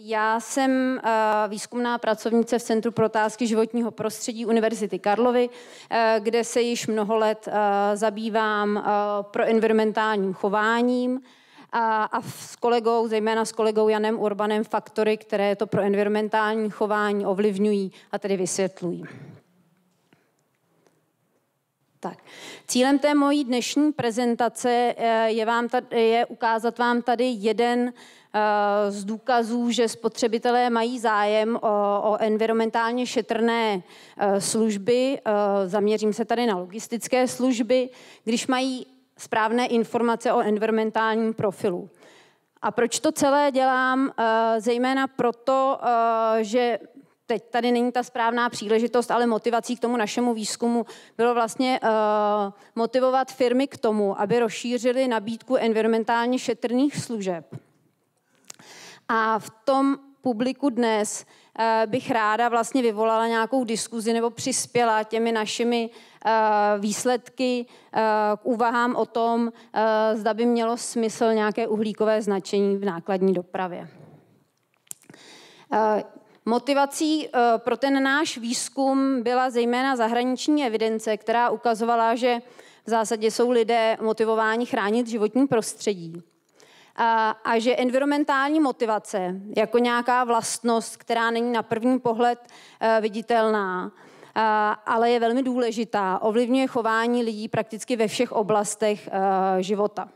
Já jsem eh, výzkumná pracovnice v Centru pro otázky životního prostředí Univerzity Karlovy, eh, kde se již mnoho let eh, zabývám proenvironmentálním chováním a s kolegou, zejména s kolegou Janem Urbanem, faktory, které to pro environmentální chování ovlivňují a tedy vysvětlují. Tak. Cílem té mojí dnešní prezentace je, vám tady, je ukázat vám tady jeden uh, Eh, z důkazů, že spotřebitelé mají zájem o, o environmentálně šetrné eh, služby. Eh, zaměřím se tady na logistické služby, když mají správné informace o environmentálním profilu. A proč to celé dělám? Zejména proto, že teď tady není ta správná příležitost, ale motivací k tomu našemu výzkumu bylo vlastně motivovat firmy k tomu, aby rozšířily nabídku environmentálně šetrných služeb. A v tom publiku dnes eh, bych ráda vlastně vyvolala nějakou diskuzi nebo přispěla těmi našimi eh, výsledky eh, k úvahám o tom, zda by mělo smysl nějaké uhlíkové značení v nákladní dopravě. Motivací pro ten náš výzkum byla zejména zahraniční evidence, která ukazovala, že v zásadě jsou lidé motivováni chránit životní prostředí a, a že environmentální motivace jako nějaká vlastnost, která není na první pohled eh, viditelná, eh, ale je velmi důležitá, ovlivňuje chování lidí prakticky ve všech oblastech eh, života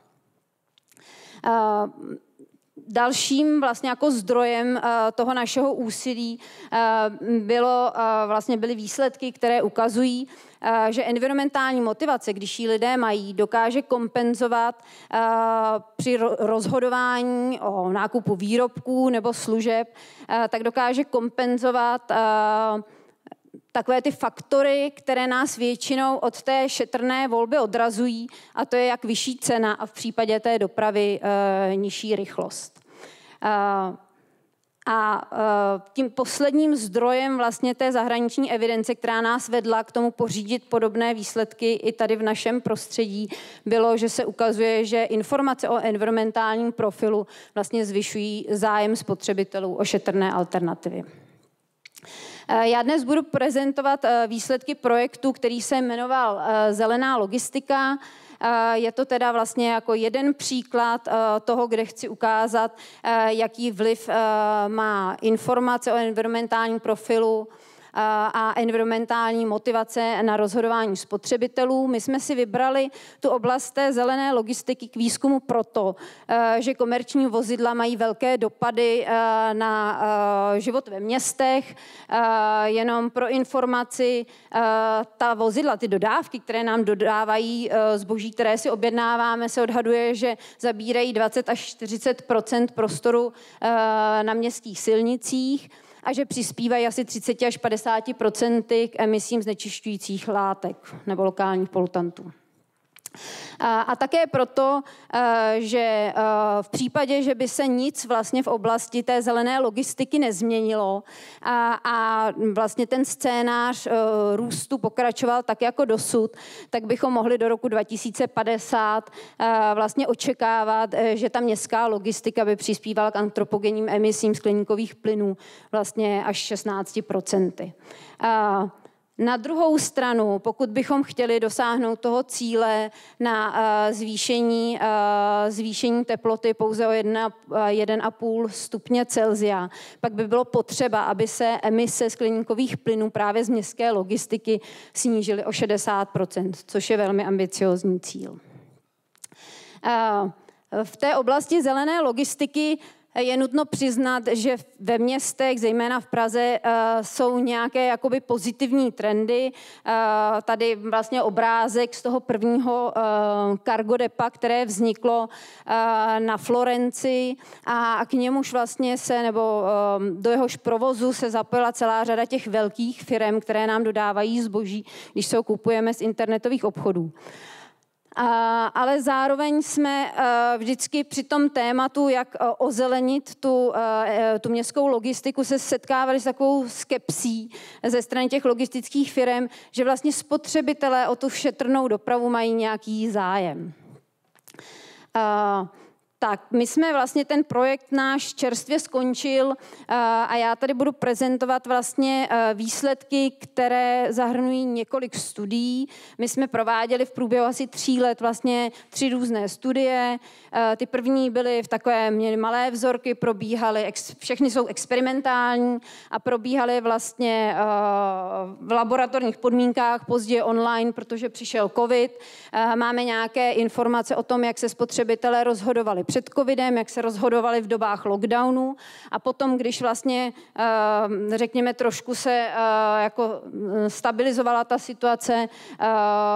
dalším vlastně jako zdrojem eh, toho našeho úsilí eh, bylo, eh, vlastně byly výsledky, které ukazují, že environmentální motivace, když ji lidé mají, dokáže kompenzovat při rozhodování o nákupu výrobků nebo služeb, tak dokáže kompenzovat takové ty faktory, které nás většinou od té šetrné volby odrazují, a to je jak vyšší cena a v případě té dopravy e, nižší rychlost. E, a e, tím posledním zdrojem vlastně té zahraniční evidence, která nás vedla k tomu pořídit podobné výsledky i tady v našem prostředí, bylo, že se ukazuje, že informace o environmentálním profilu vlastně zvyšují zájem spotřebitelů o šetrné alternativy. Eh, já dnes budu prezentovat eh, výsledky projektu, který se jmenoval eh, Zelená logistika. Je to teda vlastně jako jeden příklad toho, kde chci ukázat, jaký vliv má informace o environmentálním profilu a environmentální motivace na rozhodování spotřebitelů. My jsme si vybrali tu oblast té zelené logistiky k výzkumu proto, e, že komerční vozidla mají velké dopady e, na e, život ve městech. Jenom pro informaci, ta vozidla, ty dodávky, které nám dodávají zboží, které si objednáváme, se odhaduje, že zabírají 20 až 40 prostoru na městských silnicích a že přispívají asi 30 až 50 k emisím znečišťujících látek nebo lokálních polutantů. A také proto, e, že e, v případě, že by se nic vlastně v oblasti té zelené logistiky nezměnilo a vlastně ten scénář e, růstu pokračoval tak jako dosud, tak bychom mohli do roku 2050 vlastně očekávat, že ta městská logistika by přispívala k antropogenním emisím skleníkových plynů vlastně až 16 procenty. Na druhou stranu, pokud bychom chtěli dosáhnout toho cíle na eh, zvýšení, eh, zvýšení teploty pouze o 1,5 eh, stupně Celzia, pak by bylo potřeba, aby se emise skleníkových plynů právě z městské logistiky snížily o 60 což je velmi ambiciozní cíl. V té oblasti zelené logistiky je nutno přiznat, že ve městech, zejména v Praze, eh, jsou nějaké jakoby pozitivní trendy. Eh, tady vlastně obrázek z toho prvního kargodepa, eh, které vzniklo na Florenci a k němuž vlastně se, nebo do jehož provozu se zapojila celá řada těch velkých firm, které nám dodávají zboží, když se ho kupujeme z internetových obchodů ale zároveň jsme eh, vždycky při tom tématu, jak eh, ozelenit tu, eh, tu městskou logistiku, se setkávali s takovou skepsí ze strany těch logistických firm, že vlastně spotřebitelé o tu šetrnou dopravu mají nějaký zájem. A, tak, my jsme vlastně ten projekt náš čerstvě skončil eh, a já tady budu prezentovat vlastně eh, výsledky, které zahrnují několik studií. My jsme prováděli v průběhu asi tří let vlastně tři různé studie. Eh, ty první byly v takové, měly malé vzorky, probíhaly, všechny jsou experimentální a probíhaly vlastně v laboratorních podmínkách, později online, protože přišel covid. Máme nějaké informace o tom, jak se spotřebitelé rozhodovali před covidem, jak se rozhodovali v dobách lockdownu a potom, když vlastně, eh, řekněme, trošku se eh, jako eh, stabilizovala ta situace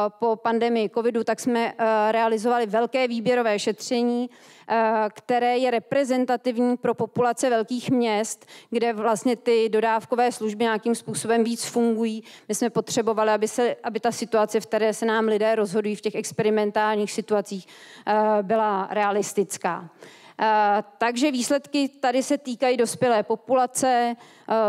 po pandemii covidu, tak jsme realizovali velké výběrové šetření, Eh, které je reprezentativní pro populace velkých měst, kde vlastně ty dodávkové služby nějakým způsobem víc fungují. My jsme potřebovali, aby, se, aby ta situace, v které se nám lidé rozhodují v těch experimentálních situacích, eh, byla realistická. Eh, takže výsledky tady se týkají dospělé populace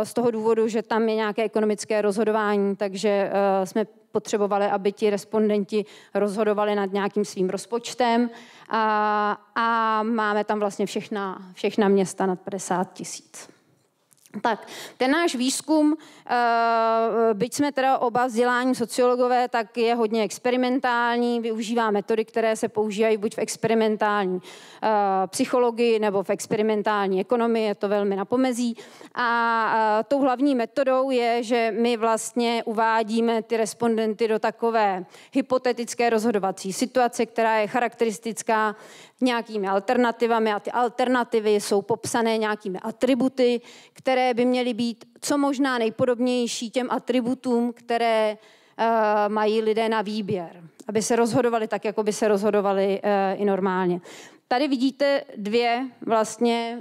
z toho důvodu, že tam je nějaké ekonomické rozhodování, takže jsme potřebovali, aby ti respondenti rozhodovali nad nějakým svým rozpočtem a, a máme tam vlastně všechna, všechna města nad 50 tisíc. Tak, ten náš výzkum, eh, byť jsme teda oba vzdělání sociologové, tak je hodně experimentální, využívá metody, které se používají buď v experimentální eh, psychologii nebo v experimentální ekonomii, je to velmi napomezí. A eh, tou hlavní metodou je, že my vlastně uvádíme ty respondenty do takové hypotetické rozhodovací situace, která je charakteristická nějakými alternativami a ty alternativy jsou popsané nějakými atributy, které které by měly být co možná nejpodobnější těm atributům, které eh, mají lidé na výběr, aby se rozhodovali tak, jako by se rozhodovali eh, i normálně. Tady vidíte dvě, vlastně,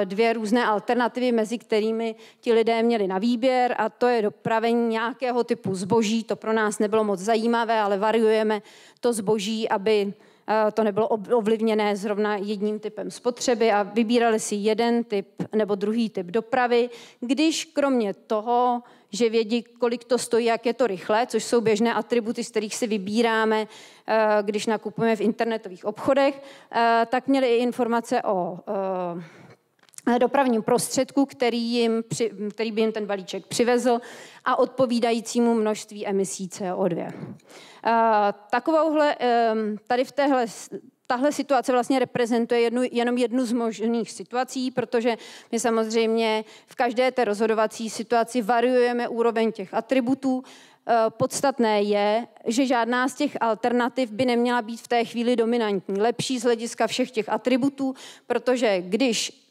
eh, dvě různé alternativy, mezi kterými ti lidé měli na výběr a to je dopravení nějakého typu zboží. To pro nás nebylo moc zajímavé, ale variujeme to zboží, aby Eh, to nebylo ovlivněné zrovna jedním typem spotřeby a vybírali si jeden typ nebo druhý typ dopravy, když kromě toho, že vědí, kolik to stojí, jak je to rychle, což jsou běžné atributy, z kterých si vybíráme, eh, když nakupujeme v internetových obchodech, eh, tak měli i informace o Eh, dopravním prostředku, který, jim, který by jim ten balíček přivezl a odpovídajícímu množství emisí CO2. Eh, takovouhle, tady v téhle tahle situace vlastně reprezentuje jednu, jenom jednu z možných situací, protože my samozřejmě v každé té rozhodovací situaci variujeme úroveň těch atributů. Eh, podstatné je, že žádná z těch alternativ by neměla být v té chvíli dominantní. Lepší z hlediska všech těch atributů, protože když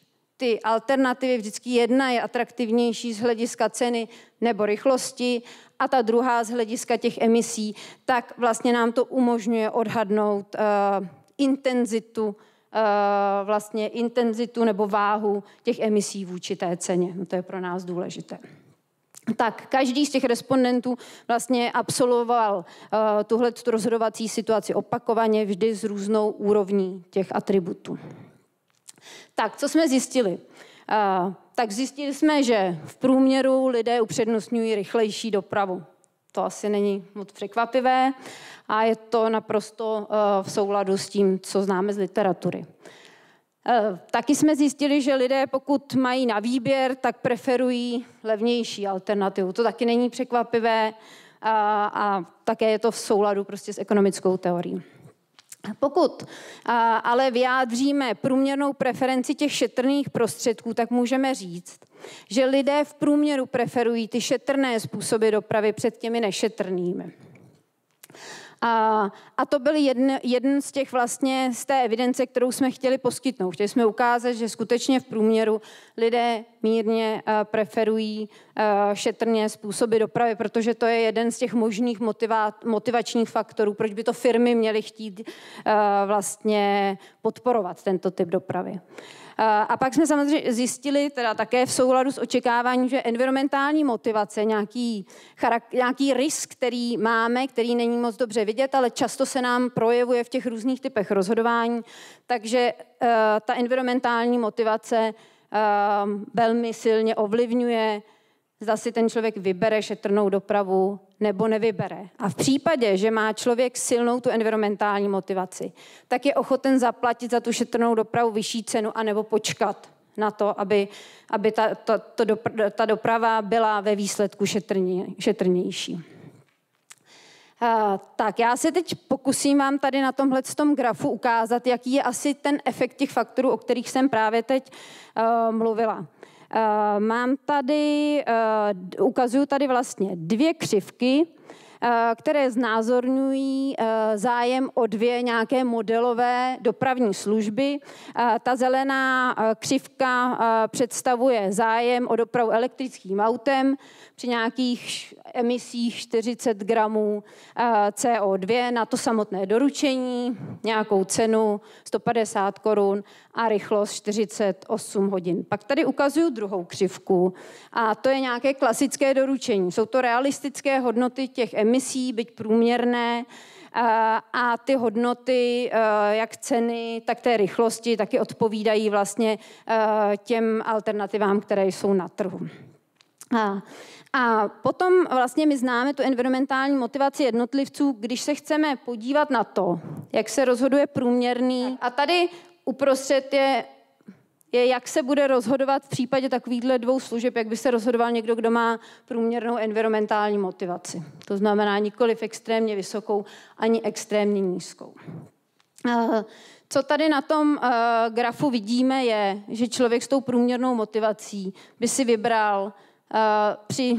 ty alternativy, vždycky jedna je atraktivnější z hlediska ceny nebo rychlosti a ta druhá z hlediska těch emisí, tak vlastně nám to umožňuje odhadnout uh, intenzitu uh, vlastně intenzitu nebo váhu těch emisí vůči té ceně. No to je pro nás důležité. Tak každý z těch respondentů vlastně absolvoval uh, tuhle rozhodovací situaci opakovaně vždy s různou úrovní těch atributů. Tak, co jsme zjistili? Uh, tak zjistili jsme, že v průměru lidé upřednostňují rychlejší dopravu. To asi není moc překvapivé a je to naprosto uh, v souladu s tím, co známe z literatury. Eh, taky jsme zjistili, že lidé, pokud mají na výběr, tak preferují levnější alternativu. To taky není překvapivé a, a také je to v souladu prostě s ekonomickou teorií. Pokud ale vyjádříme průměrnou preferenci těch šetrných prostředků, tak můžeme říct, že lidé v průměru preferují ty šetrné způsoby dopravy před těmi nešetrnými. A, a to byl jeden, jeden z těch vlastně z té evidence, kterou jsme chtěli poskytnout. Chtěli jsme ukázat, že skutečně v průměru lidé mírně eh, preferují eh, šetrně způsoby dopravy, protože to je jeden z těch možných motiva, motivačních faktorů, proč by to firmy měly chtít eh, vlastně podporovat tento typ dopravy. Eh, a pak jsme samozřejmě zjistili, teda také v souladu s očekáváním, že environmentální motivace, nějaký, charak- nějaký risk, který máme, který není moc dobře vidět, ale často se nám projevuje v těch různých typech rozhodování, takže eh, ta environmentální motivace eh, velmi silně ovlivňuje, zda si ten člověk vybere šetrnou dopravu, nebo nevybere. A v případě, že má člověk silnou tu environmentální motivaci, tak je ochoten zaplatit za tu šetrnou dopravu vyšší cenu anebo počkat na to, aby, aby ta, ta, to ta doprava byla ve výsledku šetrně, šetrnější. Uh, tak já se teď pokusím vám tady na tomhle tom grafu ukázat, jaký je asi ten efekt těch faktorů, o kterých jsem právě teď uh, mluvila. Eh, mám tady, eh, ukazuju tady vlastně dvě křivky, eh, které znázorňují zájem o dvě nějaké modelové dopravní služby. Ta zelená křivka představuje zájem o dopravu elektrickým autem při nějakých emisích 40 gramů CO2 na to samotné doručení, nějakou cenu 150 korun a rychlost 48 hodin. Pak tady ukazuju druhou křivku a to je nějaké klasické doručení. Jsou to realistické hodnoty těch emisí, byť průměrné, a ty hodnoty, e, jak ceny, tak té rychlosti, taky odpovídají vlastně e, těm alternativám, které jsou na trhu. A, a potom vlastně my známe tu environmentální motivaci jednotlivců, když se chceme podívat na to, jak se rozhoduje průměrný. A tady uprostřed je, je, jak se bude rozhodovat v případě takovýchhle dvou služeb, jak by se rozhodoval někdo, kdo má průměrnou environmentální motivaci. To znamená nikoliv extrémně vysokou, ani extrémně nízkou. Eh, co tady na tom eh, grafu vidíme je, že člověk s tou průměrnou motivací by si vybral eh, při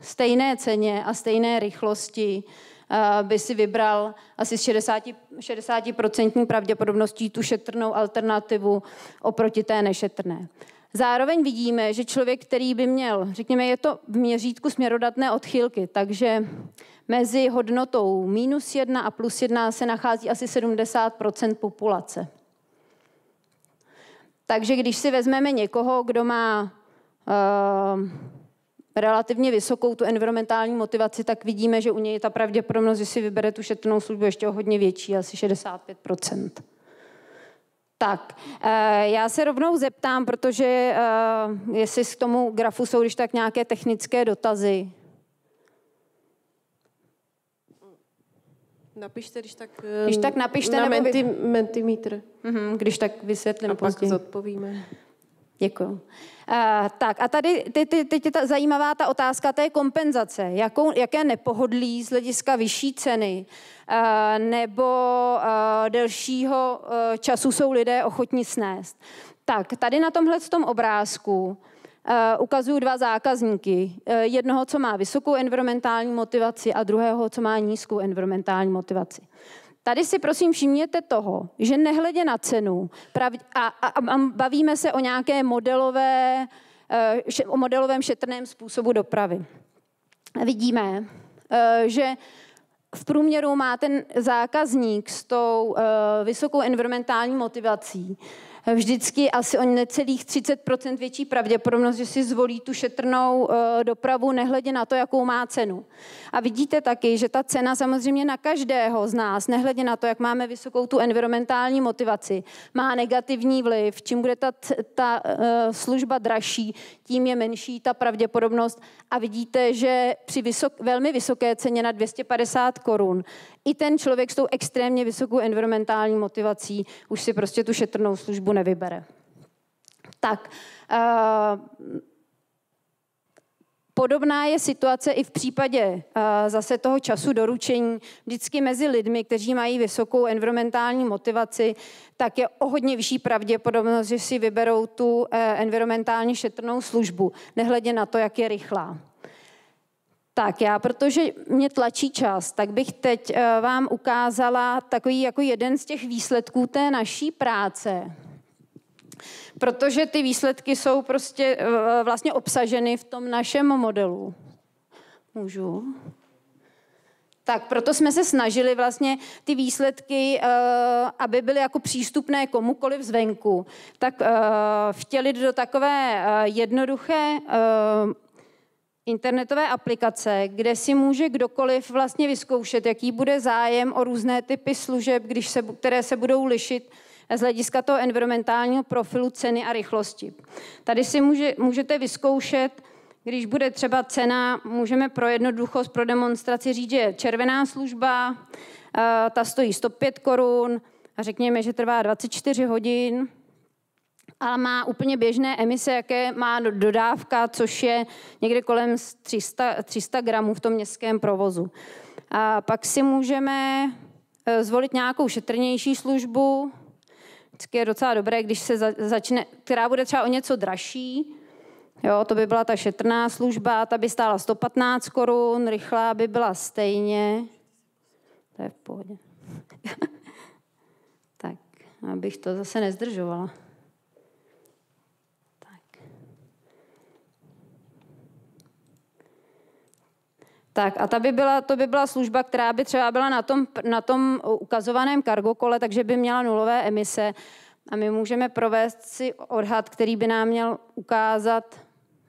stejné ceně a stejné rychlosti Eh, by si vybral asi s 60, 60% pravděpodobností tu šetrnou alternativu oproti té nešetrné. Zároveň vidíme, že člověk, který by měl, řekněme, je to v měřítku směrodatné odchylky, takže mezi hodnotou minus jedna a plus jedna se nachází asi 70 populace. Takže když si vezmeme někoho, kdo má eh, relativně vysokou tu environmentální motivaci, tak vidíme, že u něj je ta pravděpodobnost, že si vybere tu šetrnou službu, ještě o hodně větší, asi 65 tak, eh, já se rovnou zeptám, protože eh, jestli k tomu grafu jsou když tak nějaké technické dotazy. Napište, když tak, když tak napište, eh, na nebo menti, vy... mentimetr. Mhm, když tak vysvětlím A později. pak zodpovíme. Děkuji. Uh, eh, tak a tady teď, ty, ty, ta zajímavá ta otázka té kompenzace. Jakou, jaké nepohodlí z hlediska vyšší ceny uh, nebo uh, delšího uh, času jsou lidé ochotni snést. Tak tady na tomhle tom obrázku Uh, ukazují dva zákazníky. Uh, jednoho, co má vysokou environmentální motivaci a druhého, co má nízkou environmentální motivaci. Tady si prosím všimněte toho, že nehledě na cenu prav, a, a, a bavíme se o nějaké modelové, eh, o modelovém šetrném způsobu dopravy. Vidíme, eh, že v průměru má ten zákazník s tou eh, vysokou environmentální motivací vždycky asi o necelých 30% větší pravděpodobnost, že si zvolí tu šetrnou eh, dopravu, nehledě na to, jakou má cenu. A vidíte taky, že ta cena samozřejmě na každého z nás, nehledě na to, jak máme vysokou tu environmentální motivaci, má negativní vliv. Čím bude ta, ta eh, služba dražší, tím je menší ta pravděpodobnost. A vidíte, že při vysok, velmi vysoké ceně na 250 korun i ten člověk s tou extrémně vysokou environmentální motivací už si prostě tu šetrnou službu nevybere. Tak, uh, Podobná je situace i v případě uh, zase toho času doručení. Vždycky mezi lidmi, kteří mají vysokou environmentální motivaci, tak je o hodně vyšší pravděpodobnost, že si vyberou tu uh, environmentálně šetrnou službu, nehledě na to, jak je rychlá. Tak já, protože mě tlačí čas, tak bych teď eh, vám ukázala takový jako jeden z těch výsledků té naší práce. Protože ty výsledky jsou prostě eh, vlastně obsaženy v tom našem modelu. Můžu? Tak proto jsme se snažili vlastně ty výsledky, eh, aby byly jako přístupné komukoliv zvenku, tak vtělit do takové jednoduché internetové aplikace, kde si může kdokoliv vlastně vyzkoušet, jaký bude zájem o různé typy služeb, když se, které se budou lišit z hlediska toho environmentálního profilu ceny a rychlosti. Tady si může, můžete vyzkoušet, když bude třeba cena, můžeme pro jednoduchost, pro demonstraci říct, že červená služba, eh, ta stojí 105 korun a řekněme, že trvá 24 hodin, ale má úplně běžné emise, jaké má dodávka, což je někde kolem 300, 300 gramů v tom městském provozu. A pak si můžeme e, zvolit nějakou šetrnější službu, vždycky je docela dobré, když se začne, která bude třeba o něco dražší, Jo, to by byla ta šetrná služba, ta by stála 115 korun, rychlá by byla stejně. To je v pohodě. tak, abych to zase nezdržovala. Tak a ta by byla, to by byla služba, která by třeba byla na tom, na tom ukazovaném kargokole, takže by měla nulové emise. A my můžeme provést si odhad, který by nám měl ukázat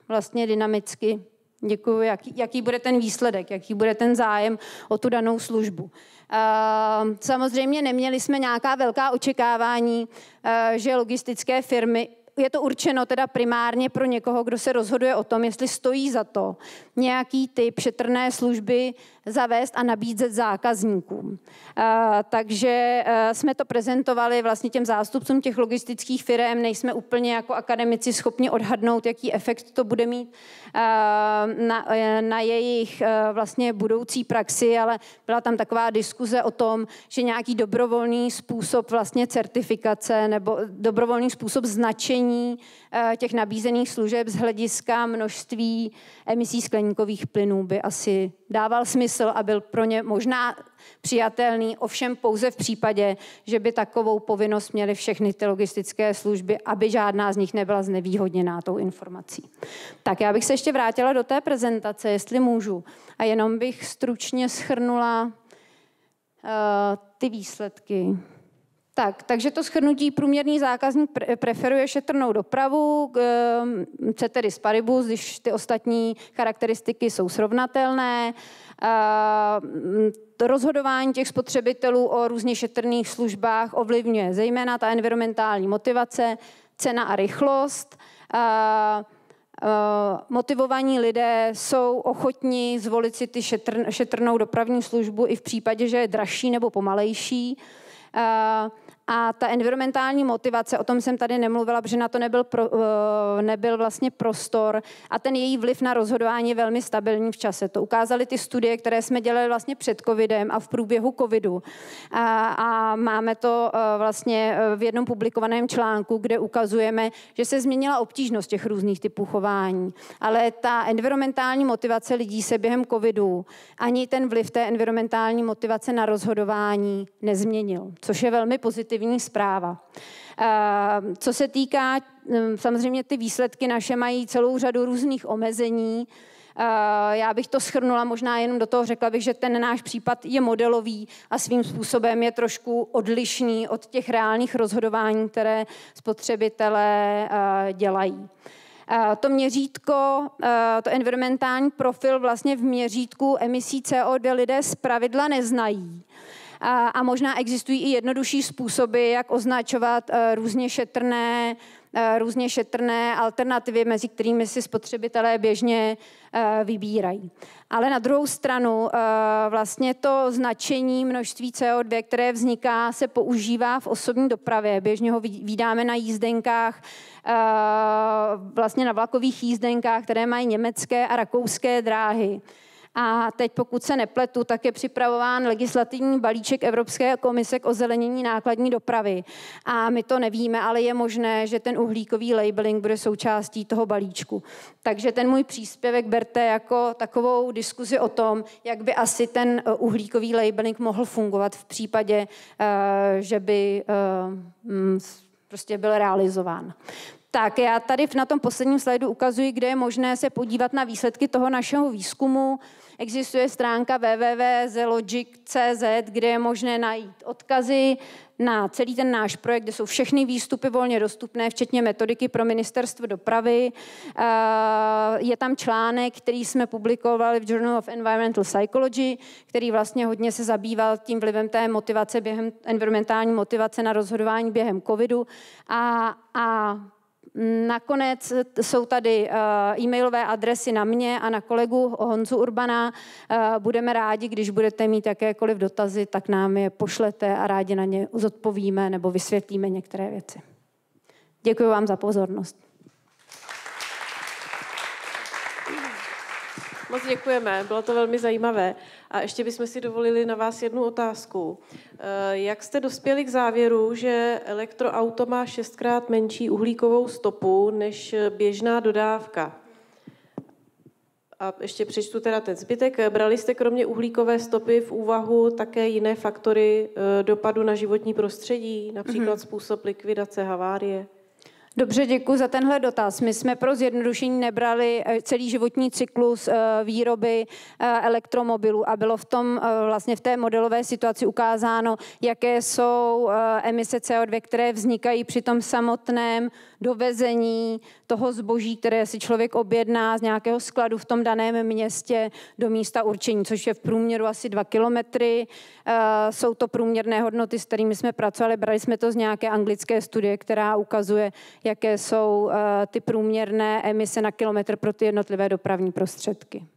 vlastně dynamicky, děkuji, jaký, jaký bude ten výsledek, jaký bude ten zájem o tu danou službu. Samozřejmě neměli jsme nějaká velká očekávání, že logistické firmy je to určeno teda primárně pro někoho, kdo se rozhoduje o tom, jestli stojí za to nějaký typ šetrné služby zavést a nabízet zákazníkům. Eh, takže eh, jsme to prezentovali vlastně těm zástupcům těch logistických firm, nejsme úplně jako akademici schopni odhadnout, jaký efekt to bude mít eh, na, na jejich vlastně budoucí praxi, ale byla tam taková diskuze o tom, že nějaký dobrovolný způsob vlastně certifikace nebo dobrovolný způsob značení snížení eh, těch nabízených služeb z hlediska množství emisí skleníkových plynů by asi dával smysl a byl pro ně možná přijatelný, ovšem pouze v případě, že by takovou povinnost měly všechny ty logistické služby, aby žádná z nich nebyla znevýhodněná tou informací. Tak já bych se ještě vrátila do té prezentace, jestli můžu. A jenom bych stručně schrnula uh, eh, ty výsledky. Tak, takže to schrnutí průměrný zákazník preferuje šetrnou dopravu, se ehm, tedy z paribus, když ty ostatní charakteristiky jsou srovnatelné. To mm, rozhodování těch spotřebitelů o různě šetrných službách ovlivňuje zejména ta environmentální motivace, cena a rychlost. Motivovaní lidé jsou ochotní zvolit si ty šetrnou dopravní službu i v případě, že je dražší nebo pomalejší. Uh, a ta environmentální motivace, o tom jsem tady nemluvila, protože na to nebyl, pro, eh, nebyl vlastně prostor a ten její vliv na rozhodování je velmi stabilní v čase. To ukázaly ty studie, které jsme dělali vlastně před covidem a v průběhu covidu. A, a máme to eh, vlastně eh, v jednom publikovaném článku, kde ukazujeme, že se změnila obtížnost těch různých typů chování. Ale ta environmentální motivace lidí se během covidu ani ten vliv té environmentální motivace na rozhodování nezměnil, což je velmi pozitivní pozitivní zpráva. Eh, co se týká, hm, samozřejmě ty výsledky naše mají celou řadu různých omezení, eh, já bych to schrnula možná jenom do toho, řekla bych, že ten náš případ je modelový a svým způsobem je trošku odlišný od těch reálných rozhodování, které spotřebitelé eh, dělají. To měřítko, to environmentální profil vlastně v měřítku emisí CO2 lidé zpravidla neznají. A, a možná existují i jednodušší způsoby, jak označovat eh, různě šetrné, eh, různě šetrné alternativy, mezi kterými si spotřebitelé běžně eh, vybírají. Ale na druhou stranu vlastně to značení množství CO2, které vzniká, se používá v osobní dopravě. Běžně ho vydáme na jízdenkách, vlastně na vlakových jízdenkách, které mají německé a rakouské dráhy. A teď, pokud se nepletu, tak je připravován legislativní balíček Evropské komise k ozelenění nákladní dopravy. A my to nevíme, ale je možné, že ten uhlíkový labeling bude součástí toho balíčku. Takže ten můj příspěvek berte jako takovou diskuzi o tom, jak by asi ten eh, uhlíkový labeling mohl fungovat v případě, eh, že by eh, mm, prostě byl realizován. Tak já tady na tom posledním slajdu ukazuji, kde je možné se podívat na výsledky toho našeho výzkumu. Existuje stránka www.zelogic.cz, kde je možné najít odkazy na celý ten náš projekt, kde jsou všechny výstupy volně dostupné, včetně metodiky pro ministerstvo dopravy. Je tam článek, který jsme publikovali v Journal of Environmental Psychology, který vlastně hodně se zabýval tím vlivem té motivace během, environmentální motivace na rozhodování během covidu. A, a Nakonec jsou tady eh, e-mailové adresy na mě a na kolegu Honzu Urbana. Eh, budeme rádi, když budete mít jakékoliv dotazy, tak nám je pošlete a rádi na ně zodpovíme nebo vysvětlíme některé věci. Děkuji vám za pozornost. Moc děkujeme, bylo to velmi zajímavé. A ještě bychom si dovolili na vás jednu otázku. Eh, jak jste dospěli k závěru, že elektroauto má šestkrát menší uhlíkovou stopu než běžná dodávka? A ještě přečtu teda ten zbytek. Brali jste kromě uhlíkové stopy v úvahu také jiné faktory eh, dopadu na životní prostředí, například mhm. způsob likvidace havárie? Dobře, děkuji za tenhle dotaz. My jsme pro zjednodušení nebrali eh, celý životní cyklus eh, výroby eh, elektromobilů a bylo v tom vlastně v té modelové situaci ukázáno, jaké jsou emise CO2, které vznikají při tom samotném dovezení toho zboží, které si člověk objedná z nějakého skladu v tom daném městě do místa určení, což je v průměru asi dva kilometry. Jsou to průměrné hodnoty, s kterými jsme pracovali. Brali jsme to z nějaké anglické studie, která ukazuje, jaké jsou eh, ty průměrné emise na kilometr pro ty jednotlivé dopravní prostředky.